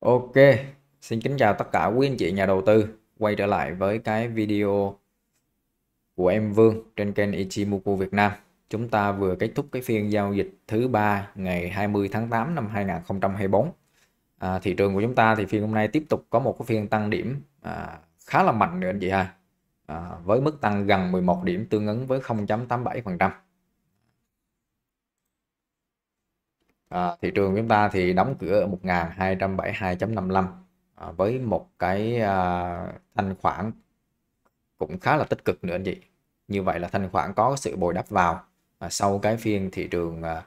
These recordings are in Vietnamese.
Ok, xin kính chào tất cả quý anh chị nhà đầu tư quay trở lại với cái video của em Vương trên kênh Ichimoku Việt Nam. Chúng ta vừa kết thúc cái phiên giao dịch thứ ba ngày 20 tháng 8 năm 2024. À, thị trường của chúng ta thì phiên hôm nay tiếp tục có một cái phiên tăng điểm à, khá là mạnh nữa anh chị ha. À, với mức tăng gần 11 điểm tương ứng với 0.87%. à, thị trường chúng ta thì đóng cửa ở 1272.55 à, ờ, với một cái à, thanh khoản cũng khá là tích cực nữa anh chị như vậy là thanh khoản có sự bồi đắp vào à, sau cái phiên thị trường à,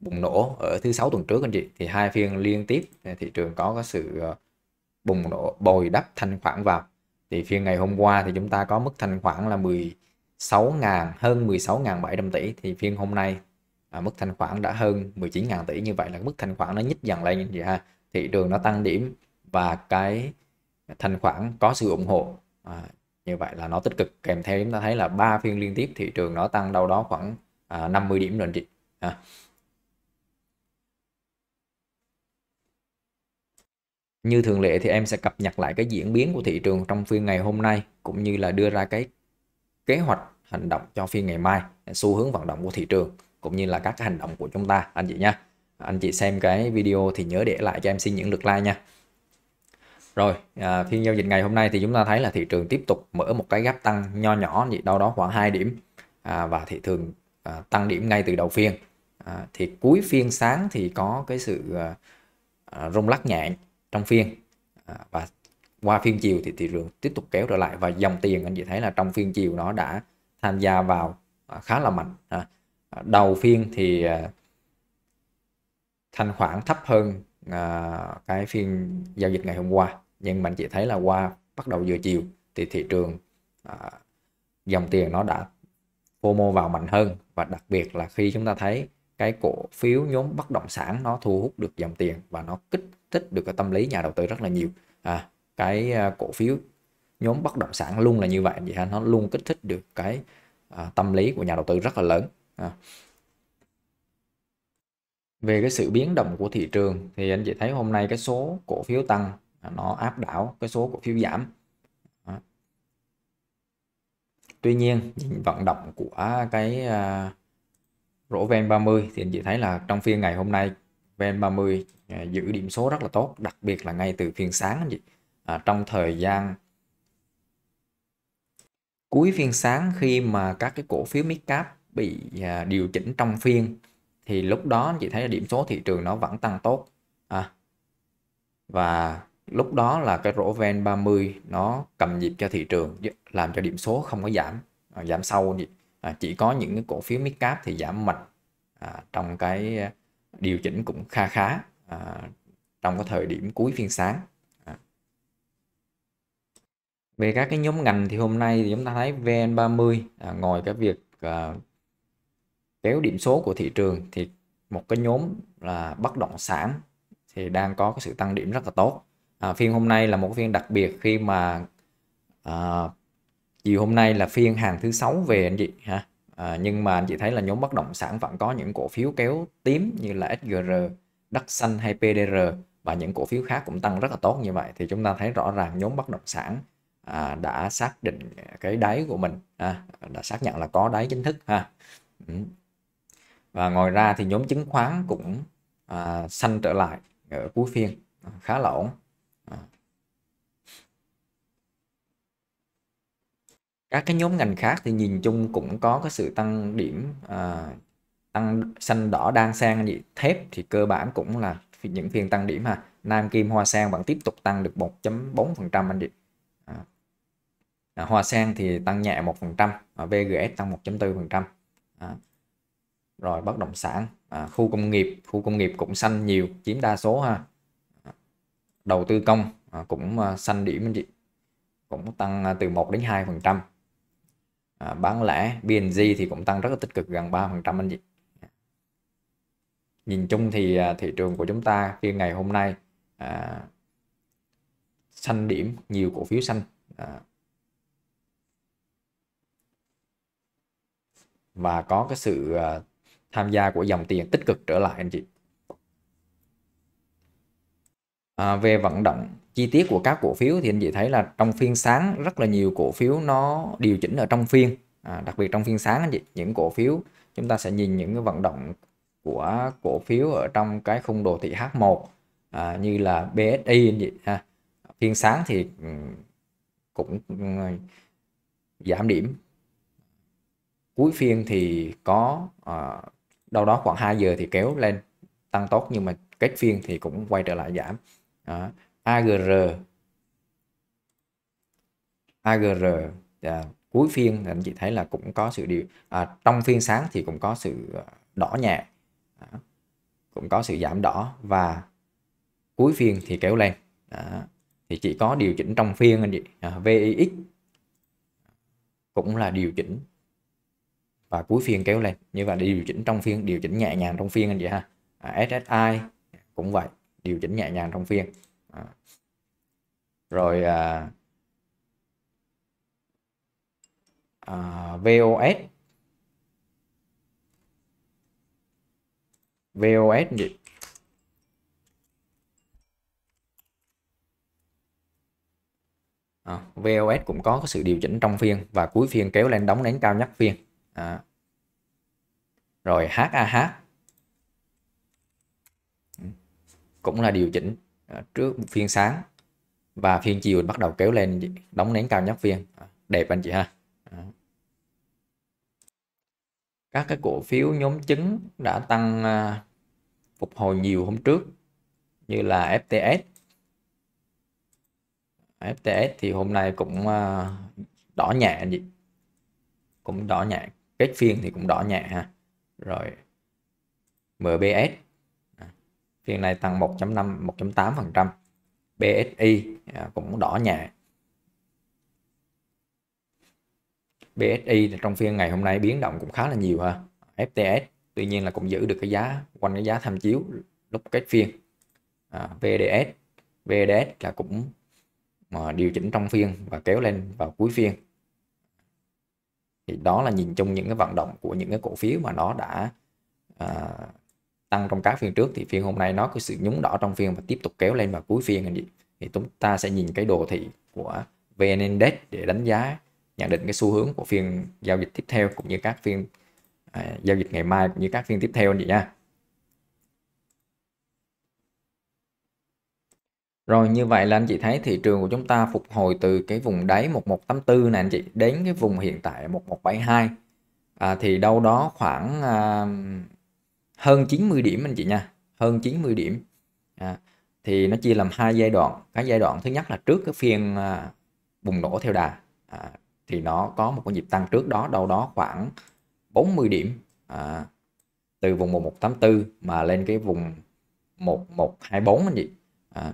bùng nổ ở thứ sáu tuần trước anh chị thì hai phiên liên tiếp thị trường có cái sự bùng nổ bồi đắp thanh khoản vào thì phiên ngày hôm qua thì chúng ta có mức thanh khoản là 16 ngàn hơn 16.700 tỷ thì phiên hôm nay à, mức thanh khoản đã hơn 19.000 tỷ như vậy là mức thanh khoản nó nhích dần lên gì ha thị trường nó tăng điểm và cái thanh khoản có sự ủng hộ à, như vậy là nó tích cực kèm theo chúng ta thấy là ba phiên liên tiếp thị trường nó tăng đâu đó khoảng à, 50 điểm rồi chị à. Như thường lệ thì em sẽ cập nhật lại cái diễn biến của thị trường trong phiên ngày hôm nay cũng như là đưa ra cái kế hoạch hành động cho phiên ngày mai, xu hướng vận động của thị trường cũng như là các hành động của chúng ta anh chị nha anh chị xem cái video thì nhớ để lại cho em xin những lượt like nha rồi à, phiên giao dịch ngày hôm nay thì chúng ta thấy là thị trường tiếp tục mở một cái gap tăng nho nhỏ gì đâu đó khoảng 2 điểm à, và thị trường à, tăng điểm ngay từ đầu phiên à, thì cuối phiên sáng thì có cái sự à, à, rung lắc nhẹ trong phiên à, và qua phiên chiều thì thị trường tiếp tục kéo trở lại và dòng tiền anh chị thấy là trong phiên chiều nó đã tham gia vào à, khá là mạnh à, đầu phiên thì à, thanh khoản thấp hơn à, cái phiên giao dịch ngày hôm qua nhưng mình chị thấy là qua bắt đầu giờ chiều thì thị trường à, dòng tiền nó đã FOMO vào mạnh hơn và đặc biệt là khi chúng ta thấy cái cổ phiếu nhóm bất động sản nó thu hút được dòng tiền và nó kích thích được cái tâm lý nhà đầu tư rất là nhiều à, cái cổ phiếu nhóm bất động sản luôn là như vậy vậy ha nó luôn kích thích được cái à, tâm lý của nhà đầu tư rất là lớn à. về cái sự biến động của thị trường thì anh chị thấy hôm nay cái số cổ phiếu tăng à, nó áp đảo cái số cổ phiếu giảm à. tuy nhiên vận động của cái uh, rổ ven 30 thì anh chị thấy là trong phiên ngày hôm nay ven 30 uh, giữ điểm số rất là tốt đặc biệt là ngay từ phiên sáng anh chị à, trong thời gian cuối phiên sáng khi mà các cái cổ phiếu mid bị à, điều chỉnh trong phiên thì lúc đó anh chị thấy là điểm số thị trường nó vẫn tăng tốt à, và lúc đó là cái rổ ven 30 nó cầm nhịp cho thị trường làm cho điểm số không có giảm à, giảm sâu à, chỉ có những cái cổ phiếu mid cap thì giảm mạnh à, trong cái à, điều chỉnh cũng kha khá à, trong cái thời điểm cuối phiên sáng à. về các cái nhóm ngành thì hôm nay thì chúng ta thấy VN30 à, ngồi cái việc à, kéo điểm số của thị trường thì một cái nhóm là bất động sản thì đang có cái sự tăng điểm rất là tốt à, phiên hôm nay là một phiên đặc biệt khi mà à, chiều hôm nay là phiên hàng thứ sáu về anh chị ha à, nhưng mà anh chị thấy là nhóm bất động sản vẫn có những cổ phiếu kéo tím như là SGR đất xanh hay PDR và những cổ phiếu khác cũng tăng rất là tốt như vậy thì chúng ta thấy rõ ràng nhóm bất động sản à, đã xác định cái đáy của mình à, đã xác nhận là có đáy chính thức ha ừ và ngoài ra thì nhóm chứng khoán cũng à, xanh trở lại ở cuối phiên à, khá là ổn à. các cái nhóm ngành khác thì nhìn chung cũng có cái sự tăng điểm à, tăng xanh đỏ đang sang gì thép thì cơ bản cũng là những phiên tăng điểm ha Nam Kim Hoa Sen vẫn tiếp tục tăng được 1.4% anh chị à. à, Hoa Sen thì tăng nhẹ 1% và VGS tăng 1.4% à rồi bất động sản à, khu công nghiệp khu công nghiệp cũng xanh nhiều chiếm đa số ha à, đầu tư công à, cũng à, xanh điểm anh chị cũng tăng à, từ 1 đến 2 phần trăm à, bán lẻ BNG thì cũng tăng rất là tích cực gần 3 phần trăm anh chị nhìn chung thì thị trường của chúng ta khi ngày hôm nay à, xanh điểm nhiều cổ phiếu xanh à, và có cái sự à, tham gia của dòng tiền tích cực trở lại anh chị à, về vận động chi tiết của các cổ phiếu thì anh chị thấy là trong phiên sáng rất là nhiều cổ phiếu nó điều chỉnh ở trong phiên à, đặc biệt trong phiên sáng anh chị những cổ phiếu chúng ta sẽ nhìn những cái vận động của cổ phiếu ở trong cái khung đồ thị H1 à, như là BSI anh chị ha phiên sáng thì ừ, cũng ừ, giảm điểm cuối phiên thì có uh, đâu đó khoảng 2 giờ thì kéo lên tăng tốt nhưng mà kết phiên thì cũng quay trở lại giảm đó. AGR AGR à, cuối phiên anh chị thấy là cũng có sự điều à, trong phiên sáng thì cũng có sự à, đỏ nhẹ đó. cũng có sự giảm đỏ và cuối phiên thì kéo lên đó. thì chỉ có điều chỉnh trong phiên anh chị à, VIX cũng là điều chỉnh và cuối phiên kéo lên như vậy điều chỉnh trong phiên điều chỉnh nhẹ nhàng trong phiên anh chị ha à, SSI cũng vậy điều chỉnh nhẹ nhàng trong phiên à. rồi à, à, VOS VOS gì à, VOS cũng có sự điều chỉnh trong phiên và cuối phiên kéo lên đóng đến cao nhất phiên đó. Rồi HAH ừ. cũng là điều chỉnh ờ, trước phiên sáng và phiên chiều bắt đầu kéo lên đóng nén cao nhất phiên ờ, đẹp anh chị ha các cái cổ phiếu nhóm chứng đã tăng ờ, phục hồi nhiều hôm trước như là FTS FTS thì hôm nay cũng đỏ nhẹ anh cũng đỏ nhẹ cách phiên thì cũng đỏ nhẹ ha. Rồi MBS à, phiên này tăng 1.5 1.8%. BSI cũng đỏ nhẹ. BSI trong phiên ngày hôm nay biến động cũng khá là nhiều ha. FTS tuy nhiên là cũng giữ được cái giá quanh cái giá tham chiếu lúc kết phiên. À, VDS VDS là cũng mà điều chỉnh trong phiên và kéo lên vào cuối phiên thì đó là nhìn chung những cái vận động của những cái cổ phiếu mà nó đã à, tăng trong các phiên trước thì phiên hôm nay nó có sự nhúng đỏ trong phiên và tiếp tục kéo lên vào cuối phiên thì, thì chúng ta sẽ nhìn cái đồ thị của VN Index để đánh giá nhận định cái xu hướng của phiên giao dịch tiếp theo cũng như các phiên à, giao dịch ngày mai cũng như các phiên tiếp theo anh chị nha Rồi như vậy là anh chị thấy thị trường của chúng ta phục hồi từ cái vùng đáy 1184 này anh chị đến cái vùng hiện tại 1172 à, thì đâu đó khoảng à, hơn 90 điểm anh chị nha, hơn 90 điểm. À, thì nó chia làm hai giai đoạn. Cái giai đoạn thứ nhất là trước cái phiên à, bùng nổ theo đà à, thì nó có một cái nhịp tăng trước đó đâu đó khoảng 40 điểm à, từ vùng 1184 mà lên cái vùng 1124 anh chị. À,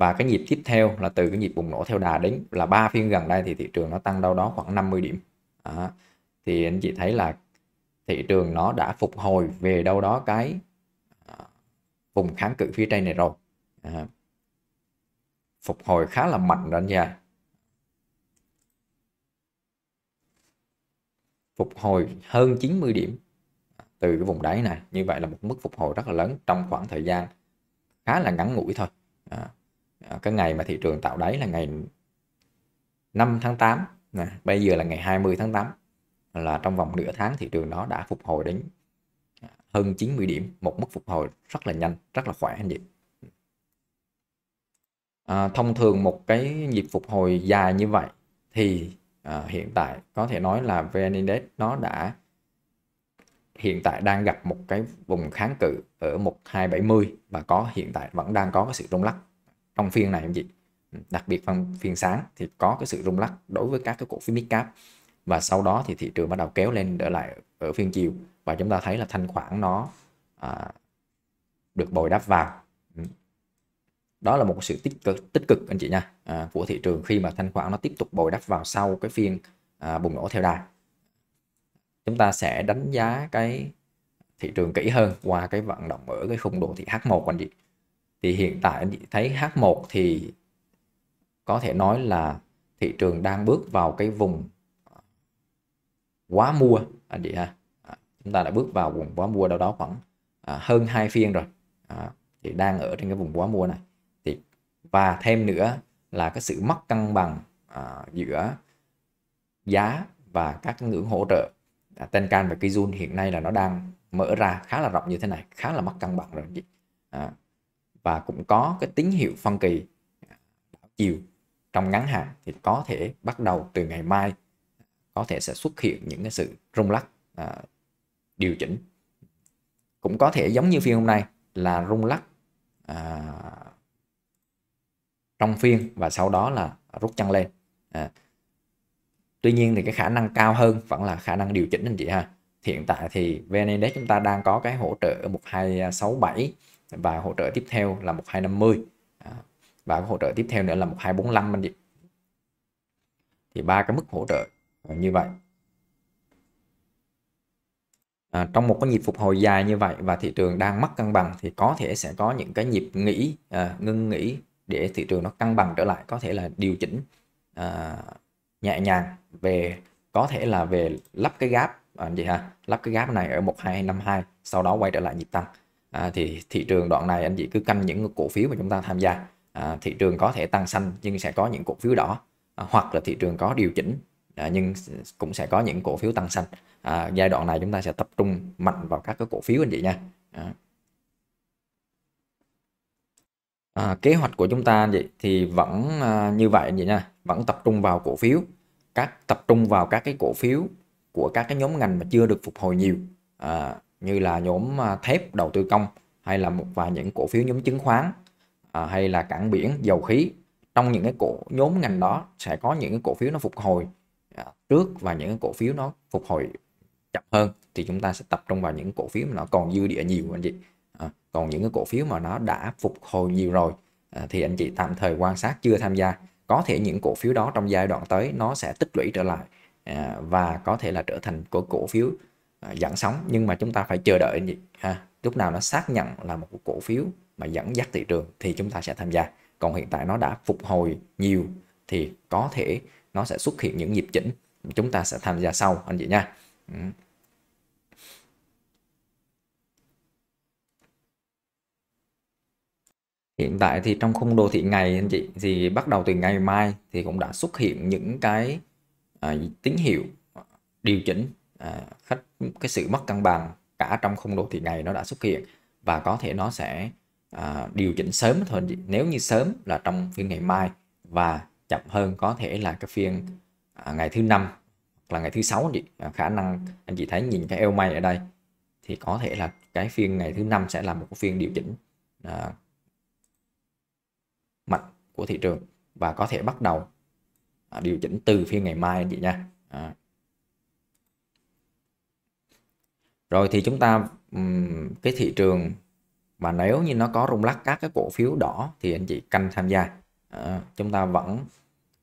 và cái nhịp tiếp theo là từ cái nhịp bùng nổ theo đà đến là ba phiên gần đây thì thị trường nó tăng đâu đó khoảng 50 điểm à, thì anh chị thấy là thị trường nó đã phục hồi về đâu đó cái à, vùng kháng cự phía trên này rồi à, phục hồi khá là mạnh rồi anh nha phục hồi hơn 90 điểm từ cái vùng đáy này như vậy là một mức phục hồi rất là lớn trong khoảng thời gian khá là ngắn ngủi thôi à, cái ngày mà thị trường tạo đáy là ngày 5 tháng 8 nè, bây giờ là ngày 20 tháng 8 là trong vòng nửa tháng thị trường nó đã phục hồi đến à, hơn 90 điểm một mức phục hồi rất là nhanh rất là khỏe anh chị à, thông thường một cái nhịp phục hồi dài như vậy thì à, hiện tại có thể nói là VN Index nó đã hiện tại đang gặp một cái vùng kháng cự ở 1270 và có hiện tại vẫn đang có cái sự rung lắc trong phiên này không chị ừ, đặc biệt trong phiên sáng thì có cái sự rung lắc đối với các cái cổ phiếu midcap và sau đó thì thị trường bắt đầu kéo lên trở lại ở phiên chiều và chúng ta thấy là thanh khoản nó à, được bồi đắp vào ừ. đó là một sự tích cực tích cực anh chị nha à, của thị trường khi mà thanh khoản nó tiếp tục bồi đắp vào sau cái phiên à, bùng nổ theo đà chúng ta sẽ đánh giá cái thị trường kỹ hơn qua cái vận động ở cái khung đồ thị H1 anh chị thì hiện tại anh chị thấy H1 thì có thể nói là thị trường đang bước vào cái vùng ờ, quá mua anh à, chị ha à, chúng ta đã bước vào vùng quá mua đâu đó khoảng à, hơn hai phiên rồi thì đang ở trên cái vùng quá mua này thì và thêm nữa là cái sự mất cân bằng giữa giá và các ngưỡng hỗ trợ tên can và Kijun hiện nay là nó đang mở ra khá là rộng như thế này khá là mất cân bằng rồi anh và cũng có cái tín hiệu phân kỳ à, chiều trong ngắn hạn thì có thể bắt đầu từ ngày mai à, có thể sẽ xuất hiện những cái sự rung lắc à, điều chỉnh cũng có thể giống như phiên hôm nay là rung lắc à, trong phiên và sau đó là rút chân lên à, tuy nhiên thì cái khả năng cao hơn vẫn là khả năng điều chỉnh anh chị ha hiện tại thì VN Index chúng ta đang có cái hỗ trợ ở 1267 và hỗ trợ tiếp theo là 1250 à, và hỗ trợ tiếp theo nữa là 1245 anh chị thì ba cái mức hỗ trợ à, như vậy à, trong một cái nhịp phục hồi dài như vậy và thị trường đang mất cân bằng thì có thể sẽ có những cái nhịp nghỉ à, ngưng nghỉ để thị trường nó cân bằng trở lại có thể là điều chỉnh à, nhẹ nhàng về có thể là về lắp cái gáp à, gì ha lắp cái gáp này ở 1252 sau đó quay trở lại nhịp tăng à, thì thị trường đoạn này anh chị cứ canh những cổ phiếu mà chúng ta tham gia à, thị trường có thể tăng xanh nhưng sẽ có những cổ phiếu đỏ à, hoặc là thị trường có điều chỉnh à, nhưng cũng sẽ có những cổ phiếu tăng xanh à, giai đoạn này chúng ta sẽ tập trung mạnh vào các cái cổ phiếu anh chị nha à. À, kế hoạch của chúng ta vậy thì vẫn à, như vậy vậy nha vẫn tập trung vào cổ phiếu các tập trung vào các cái cổ phiếu của các cái nhóm ngành mà chưa được phục hồi nhiều à, như là nhóm à, thép đầu tư công hay là một vài những cổ phiếu nhóm chứng khoán à, hay là cảng biển dầu khí trong những cái cổ nhóm ngành đó sẽ có những cái cổ phiếu nó phục hồi à, trước và những cái cổ phiếu nó phục hồi chậm hơn thì chúng ta sẽ tập trung vào những cổ phiếu mà nó còn dư địa nhiều anh chị à, còn những cái cổ phiếu mà nó đã phục hồi nhiều rồi à, thì anh chị tạm thời quan sát chưa tham gia có thể những cổ phiếu đó trong giai đoạn tới nó sẽ tích lũy trở lại à, và có thể là trở thành của cổ phiếu À, dẫn sóng nhưng mà chúng ta phải chờ đợi ha, lúc nào nó xác nhận là một cổ phiếu mà dẫn dắt thị trường thì chúng ta sẽ tham gia còn hiện tại nó đã phục hồi nhiều thì có thể nó sẽ xuất hiện những nhịp chỉnh chúng ta sẽ tham gia sau anh chị nha ừ. hiện tại thì trong khung đồ thị ngày anh chị thì bắt đầu từ ngày mai thì cũng đã xuất hiện những cái à, tín hiệu điều chỉnh À, khách cái sự mất cân bằng cả trong khung đô thị này nó đã xuất hiện và có thể nó sẽ à, điều chỉnh sớm thôi nếu như sớm là trong phiên ngày mai và chậm hơn có thể là cái phiên à, ngày thứ năm là ngày thứ sáu chị à, khả năng anh chị thấy nhìn cái eo may ở đây thì có thể là cái phiên ngày thứ năm sẽ là một phiên điều chỉnh à, mạnh của thị trường và có thể bắt đầu à, điều chỉnh từ phiên ngày mai anh chị nha à, rồi thì chúng ta cái thị trường mà nếu như nó có rung lắc các cái cổ phiếu đỏ thì anh chị canh tham gia ờ, chúng ta vẫn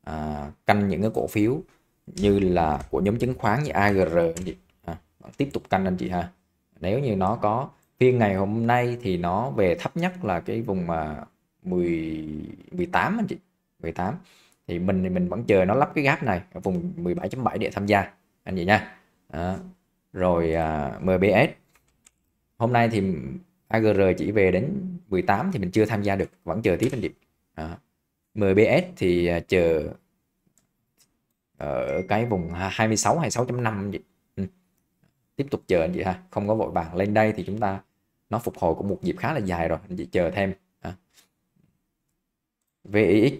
à, canh những cái cổ phiếu như là của nhóm chứng khoán như AGR anh chị à, tiếp tục canh anh chị ha nếu như nó có phiên ngày hôm nay thì nó về thấp nhất là cái vùng mà 10 18 anh chị 18 thì mình thì mình vẫn chờ nó lắp cái gap này ở vùng 17.7 để tham gia anh chị nha à, rồi à, MBS hôm nay thì AGR chỉ về đến 18 thì mình chưa tham gia được vẫn chờ tiếp anh Điệp à. MBS thì chờ ở cái vùng 26 26.5 vậy ừ. tiếp tục chờ anh chị ha không có vội vàng lên đây thì chúng ta nó phục hồi cũng một dịp khá là dài rồi anh chị chờ thêm à. VIX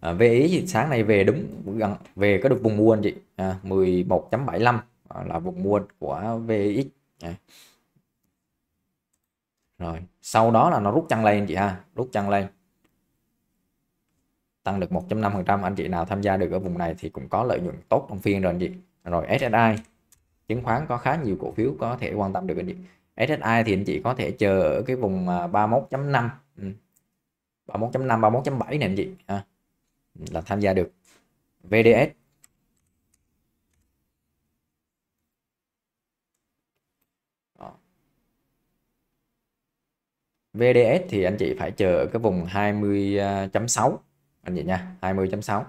à, VIX thì sáng nay về đúng gần về có được vùng mua anh chị 11.75 à, à, là vùng mua của VX à. rồi sau đó là nó rút chân lên chị ha rút chân lên tăng được 1.5% anh chị nào tham gia được ở vùng này thì cũng có lợi nhuận tốt trong phiên rồi anh chị rồi SSI chứng khoán có khá nhiều cổ phiếu có thể quan tâm được anh chị SSI thì anh chị có thể chờ ở cái vùng 31.5 31.5 31.7 này anh chị ha. là tham gia được VDS VDS thì anh chị phải chờ ở cái vùng 20.6 anh chị nha 20.6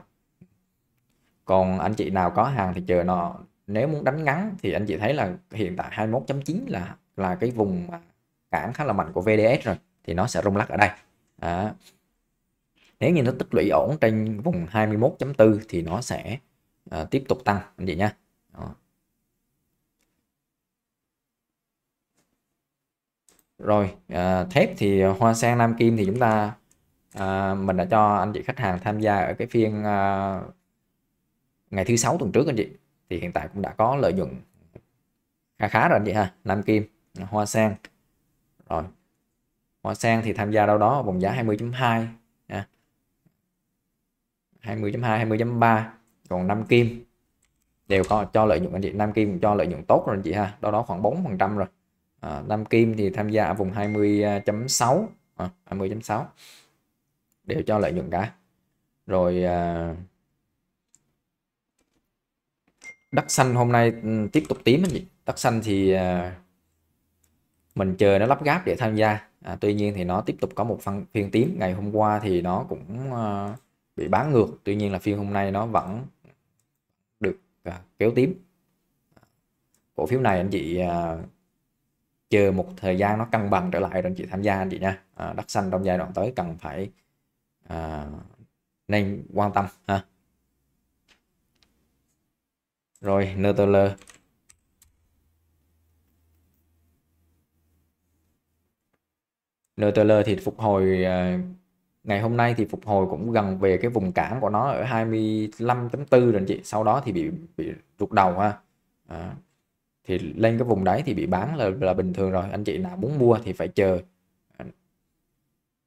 còn anh chị nào có hàng thì chờ nó nếu muốn đánh ngắn thì anh chị thấy là hiện tại 21.9 là là cái vùng cản khá là mạnh của VDS rồi thì nó sẽ rung lắc ở đây à. nếu như nó tích lũy ổn trên vùng 21.4 thì nó sẽ à, tiếp tục tăng anh chị nha rồi à, thép thì à, hoa sen nam kim thì chúng ta à, mình đã cho anh chị khách hàng tham gia ở cái phiên à, ngày thứ sáu tuần trước anh chị thì hiện tại cũng đã có lợi nhuận khá khá rồi anh chị ha nam kim hoa sen rồi hoa sen thì tham gia đâu đó vùng giá 20.2 à. 20.2 20.3 còn nam kim đều có cho lợi nhuận anh chị nam kim cũng cho lợi nhuận tốt rồi anh chị ha đâu đó khoảng 4 phần trăm rồi à, ờ, Nam Kim thì tham gia ở vùng 20.6 à, 20.6 đều cho lợi nhuận cả rồi à, ờ, đất xanh hôm nay ừ, tiếp tục tím anh chị đất xanh thì à, mình chờ nó lắp gáp để tham gia à, tuy nhiên thì nó tiếp tục có một phần phiên tím ngày hôm qua thì nó cũng à, bị bán ngược tuy nhiên là phiên hôm nay nó vẫn được à, kéo tím cổ phiếu này anh chị à, chờ một thời gian nó cân bằng trở lại rồi chị tham gia anh chị nha à, đất xanh trong giai đoạn tới cần phải à, nên quan tâm ha rồi NTL NTL thì phục hồi à, ngày hôm nay thì phục hồi cũng gần về cái vùng cản của nó ở 25.4 rồi anh chị sau đó thì bị bị rụt đầu ha à, thì lên cái vùng đáy thì bị bán là là bình thường rồi anh chị nào muốn mua thì phải chờ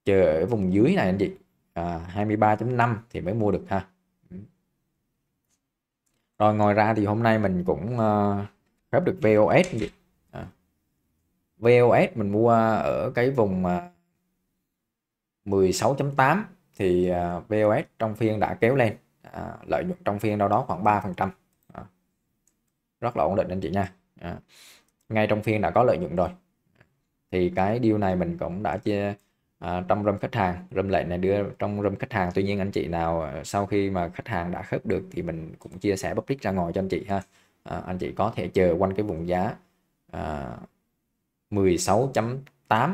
chờ ở vùng dưới này anh chị à, 23.5 thì mới mua được ha ừ. rồi ngoài ra thì hôm nay mình cũng uh, ờ, khớp được VOS à. VOS mình mua ở cái vùng ờ, uh, 16.8 thì uh, ờ, VOS trong phiên đã kéo lên à, lợi nhuận trong phiên đâu đó khoảng 3% à. rất là ổn định anh chị nha à, ngay trong phiên đã có lợi nhuận rồi thì cái điều này mình cũng đã chia à, trong râm khách hàng râm lệnh này đưa trong râm khách hàng tuy nhiên anh chị nào à, sau khi mà khách hàng đã khớp được thì mình cũng chia sẻ public ra ngoài cho anh chị ha à, anh chị có thể chờ quanh cái vùng giá à, 16.8 16.7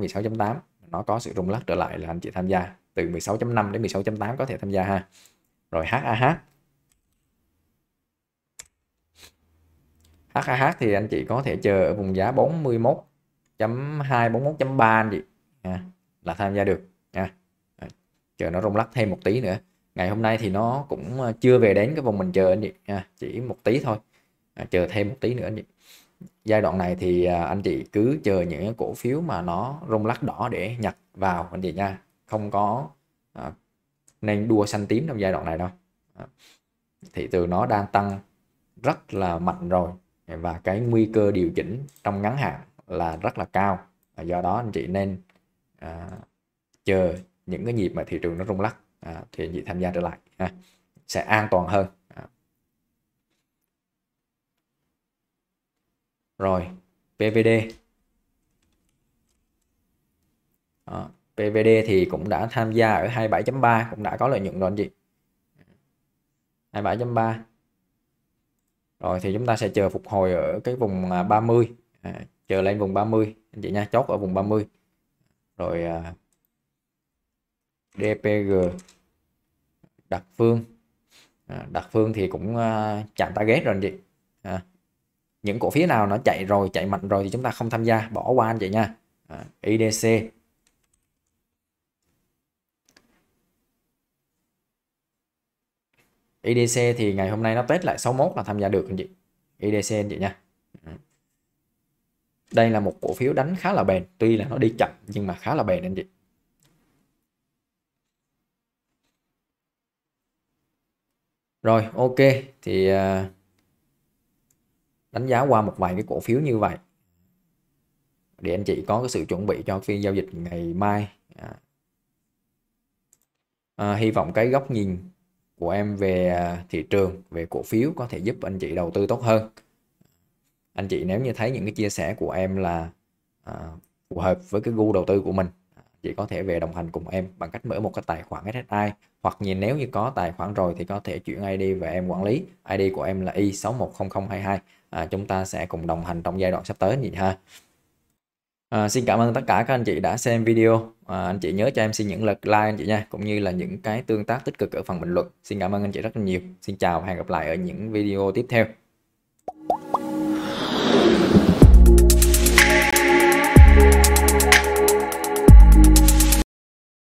16.8 nó có sự rung lắc trở lại là anh chị tham gia từ 16.5 đến 16.8 có thể tham gia ha rồi HAH HAH thì anh chị có thể chờ ở vùng giá 41.2 41.3 anh chị à, là tham gia được à, à, chờ nó rung lắc thêm một tí nữa ngày hôm nay thì nó cũng à, chưa về đến cái vùng mình chờ anh chị à, chỉ một tí thôi à, chờ thêm một tí nữa anh chị giai đoạn này thì à, anh chị cứ chờ những cổ phiếu mà nó rung lắc đỏ để nhặt vào anh chị nha không có à, nên đua xanh tím trong giai đoạn này đâu à, thị trường nó đang tăng rất là mạnh rồi và cái nguy cơ điều chỉnh trong ngắn hạn là rất là cao do đó anh chị nên à, chờ những cái nhịp mà thị trường nó rung lắc à, thì anh chị tham gia trở lại ha. sẽ an toàn hơn à. rồi PVD à, PVD thì cũng đã tham gia ở 27.3 cũng đã có lợi nhuận rồi anh chị 27.3 rồi thì chúng ta sẽ chờ phục hồi ở cái vùng 30 à, à, chờ lên vùng 30 anh chị nha chốt ở vùng 30 rồi à, DPG đặt phương à, đặt phương thì cũng à, chạm target rồi anh chị à, những cổ phiếu nào nó chạy rồi chạy mạnh rồi thì chúng ta không tham gia bỏ qua anh chị nha à, IDC IDC thì ngày hôm nay nó test lại 61 là tham gia được anh chị IDC anh chị nha ừ. đây là một cổ phiếu đánh khá là bền tuy là nó đi chậm nhưng mà khá là bền anh chị rồi ok thì à, đánh giá qua một vài cái cổ phiếu như vậy để anh chị có cái sự chuẩn bị cho phiên giao dịch ngày mai à, à hy vọng cái góc nhìn của em về à, thị trường về cổ phiếu có thể giúp anh chị đầu tư tốt hơn anh chị nếu như thấy những cái chia sẻ của em là à, phù hợp với cái gu đầu tư của mình chị có thể về đồng hành cùng em bằng cách mở một cái tài khoản SSI hoặc nhìn nếu như có tài khoản rồi thì có thể chuyển ID về em quản lý ID của em là y610022 à, chúng ta sẽ cùng đồng hành trong giai đoạn sắp tới nhỉ ha À, xin cảm ơn tất cả các anh chị đã xem video. À, anh chị nhớ cho em xin những lượt like anh chị nha, cũng như là những cái tương tác tích cực ở phần bình luận. Xin cảm ơn anh chị rất là nhiều. Xin chào và hẹn gặp lại ở những video tiếp theo.